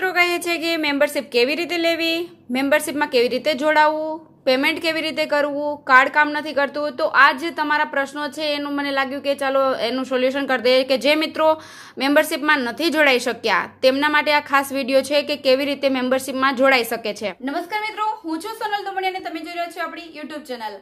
મિત્રો કહે છે કે મેમ્બરશિપ કેવી રીતે લેવી મેમ્બરશિપમાં કેવી રીતે જોડાવવું પેમેન્ટ કેવી રીતે કરવું કાર્ડ કામ નથી કરતું તો આ જે તમારા પ્રશ્નો છે એનું મને લાગ્યું કે ચાલો એનું સોલ્યુશન કરી દઈએ કે જે મિત્રો મેમ્બરશિપમાં નથી જોડાઈ શક્યા તેમના માટે આ ખાસ વિડીયો છે કે કેવી રીતે મેમ્બરશિપમાં જોડાઈ શકે છે નમસ્કાર મિત્રો હું છું સોનલ દુમણી અને તમે જોઈ રહ્યા છો આપણી યુટ્યુબ ચેનલ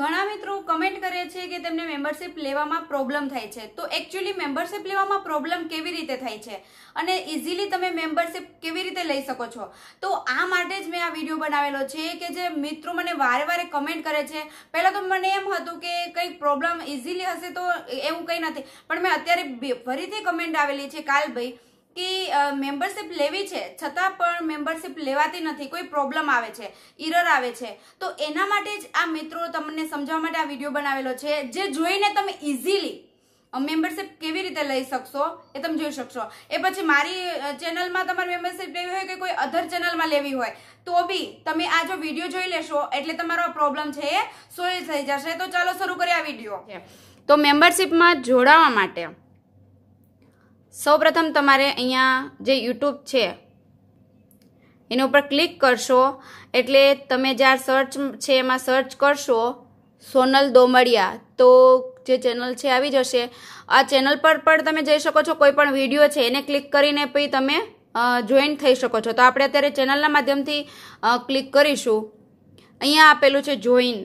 ઘણા મિત્રો કમેન્ટ કરે છે કે તેમને મેમ્બરશિપ લેવામાં પ્રોબ્લેમ થાય છે તો એકચ્યુઅલી મેમ્બરશિપ લેવામાં પ્રોબ્લેમ કેવી રીતે થાય છે અને ઇઝીલી તમે મેમ્બરશિપ કેવી રીતે લઈ શકો છો તો આ માટે જ મેં આ વિડીયો બનાવેલો છે કે જે મિત્રો મને વારે વારે કમેન્ટ કરે છે પહેલાં તો મને એમ હતું કે કંઈક પ્રોબ્લેમ ઇઝીલી હશે તો એવું કંઈ નથી પણ મેં અત્યારે ફરીથી કમેન્ટ આવેલી છે કાલભાઈ કે મેમ્બરશિપ લેવી છે છતાં પણ મેમ્બરશિપ લેવાતી નથી કોઈ પ્રોબ્લેમ આવે છે ઇરર આવે છે તો એના માટે જ આ મિત્રો તમને સમજાવવા માટે આ વિડીયો બનાવેલો છે જે જોઈને તમે ઇઝીલી મેમ્બરશિપ કેવી રીતે લઈ શકશો એ તમે જોઈ શકશો એ પછી મારી ચેનલમાં તમારે મેમ્બરશિપ લેવી હોય કે કોઈ અધર ચેનલમાં લેવી હોય તો બી તમે આ જો વિડીયો જોઈ લેશો એટલે તમારો પ્રોબ્લેમ છે એ સોલ્વ થઈ જશે તો ચાલો શરૂ કરીએ આ વિડીયો તો મેમ્બરશીપમાં જોડાવા માટે સૌપ્રથમ તમારે અહીંયા જે યુટ્યુબ છે એના ઉપર ક્લિક કરશો એટલે તમે જ્યાં સર્ચ છે એમાં સર્ચ કરશો સોનલ દોમડિયા તો જે ચેનલ છે આવી જશે આ ચેનલ પર પણ તમે જઈ શકો છો કોઈ પણ વિડીયો છે એને ક્લિક કરીને પછી તમે જોઈન થઈ શકો છો તો આપણે અત્યારે ચેનલના માધ્યમથી ક્લિક કરીશું અહીંયા આપેલું છે જોઈન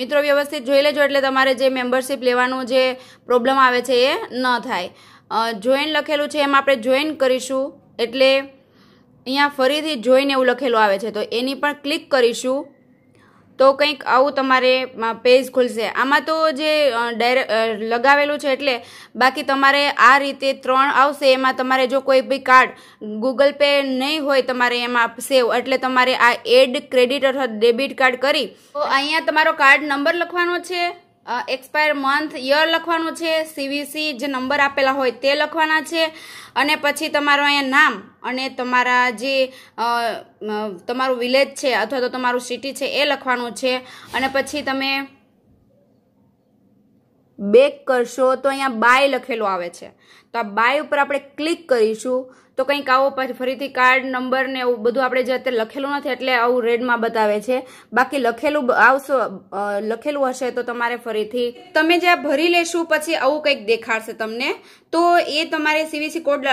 મિત્રો વ્યવસ્થિત જોઈ લેજો એટલે તમારે જે મેમ્બરશિપ લેવાનું જે પ્રોબ્લેમ આવે છે એ ન થાય જોઈન લખેલું છે એમ આપણે જોઈન કરીશું એટલે અહીંયા ફરીથી જોઈન એવું લખેલું આવે છે તો એની પણ ક્લિક કરીશું તો કંઈક આવું તમારે પેજ ખુલશે આમાં તો જે ડાયરેક્ટ લગાવેલું છે એટલે બાકી તમારે આ રીતે ત્રણ આવશે એમાં તમારે જો કોઈ બી કાર્ડ ગૂગલ પે નહીં હોય તમારે એમાં સેવ એટલે તમારે આ એડ ક્રેડિટ અથવા ડેબિટ કાર્ડ કરી તો અહીંયા તમારો કાર્ડ નંબર લખવાનો છે એક્સપાયર મંથ યર લખવાનું છે સીવીસી જે નંબર આપેલા હોય તે લખવાના છે અને પછી તમારું અહીંયા નામ અને તમારા જે તમારું વિલેજ છે અથવા તો તમારું સિટી છે એ લખવાનું છે અને પછી તમે બેક કરશો તો અહીંયા બાય લખેલું આવે છે તો આ બાય ઉપર આપણે ક્લિક કરીશું તો કંઈક આવો ફરીથી કાર્ડ નંબર ને એવું બધું આપણે જે અત્યારે લખેલું નથી એટલે આવું રેડમાં બતાવે છે બાકી લખેલું આવશો લખેલું હશે તો તમારે ફરીથી તમે જે ભરી લેશું પછી આવું કંઈક દેખાડશે તમને તો એ તમારે સીવીસી કોડ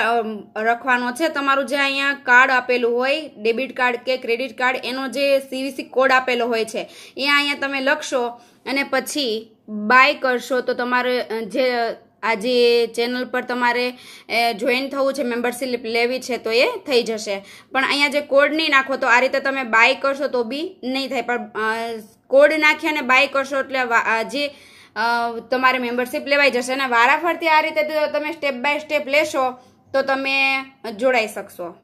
રાખવાનો છે તમારું જે અહીંયા કાર્ડ આપેલું હોય ડેબિટ કાર્ડ કે ક્રેડિટ કાર્ડ એનો જે સીવીસી કોડ આપેલો હોય છે એ અહીંયા તમે લખશો અને પછી બાય કરશો તો તમારે જે આજે ચેનલ પર તમારે જોઈન થવું છે મેમ્બરશીપ લેવી છે તો એ થઈ જશે પણ અહીંયા જે કોડ નહીં નાખો તો આ રીતે તમે બાય કરશો તો બી નહીં થાય પણ કોડ નાખી અને બાય કરશો એટલે જે તમારે મેમ્બરશીપ લેવાઈ જશે અને વારાફરતી આ રીતે તમે સ્ટેપ બાય સ્ટેપ લેશો તો તમે જોડાઈ શકશો